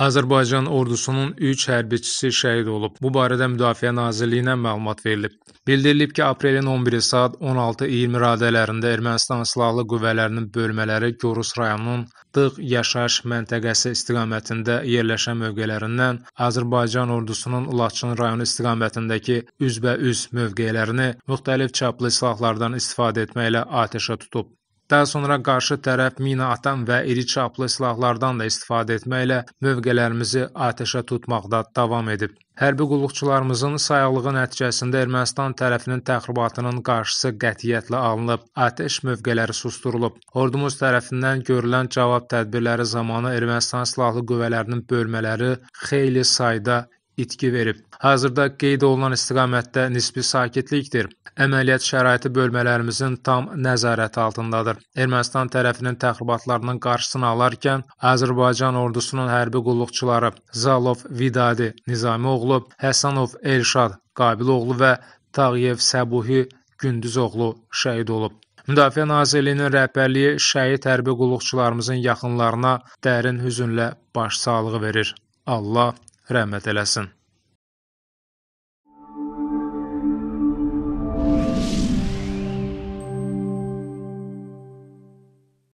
Azərbaycan ordusunun 3 hərbiçisi şəhid olub. Bu barədə Müdafiə Nazirliyinə məlumat verilib. Bildirilib ki, aprelin 11-i saat 16:20 radələrində Ermənistan silahlı qüvvələrinin bölmələri Gorus rayonunun Dıq yaşayış məntəqəsi istiqamətində yerləşən mövqelərindən Azərbaycan ordusunun Laçın rayonu istiqamətindəki üzbəüz mövqelərini müxtəlif çaplı silahlardan istifadə etməklə atəşə tutub. Daha sonra qarşı tərəf mina atan və iri çaplı silahlardan da istifadə etməklə mövqelərimizi atəşə tutmaqda davam edib. Hərbi qulluqçularımızın sayıqlığı nəticəsində Ermənistan tərəfinin təxribatının qarşısı qətiyyətlə alınıb, atəş mövqeləri susturulub. Ordumuz tərəfindən görülən cavab tədbirləri zamanı Ermənistan silahlı qüvvələrinin bölmələri xeyli sayda itki verib. Hazırda qeyd olunan istiqamətdə nisbi sakitlikdir. Əməliyyat şəraiti bölmələrimizin tam nəzarəti altındadır. Ermənistan tərəfinin təxribatlarının qarşısını alarkən Azərbaycan ordusunun hərbi qulluqçuları Zalov Vidadi Nizamioğlu, Həsənov Elşad Qabiloğlu və Tağıyev Səbuhi Gündüzoğlu şəhid olub. Müdafiə Nazirliyinin rəhbərliyi şəhid hərbi qulluqçularımızın yaxınlarına dərin hüzünlə başsağlığı verir. Allah rahmet eylesin.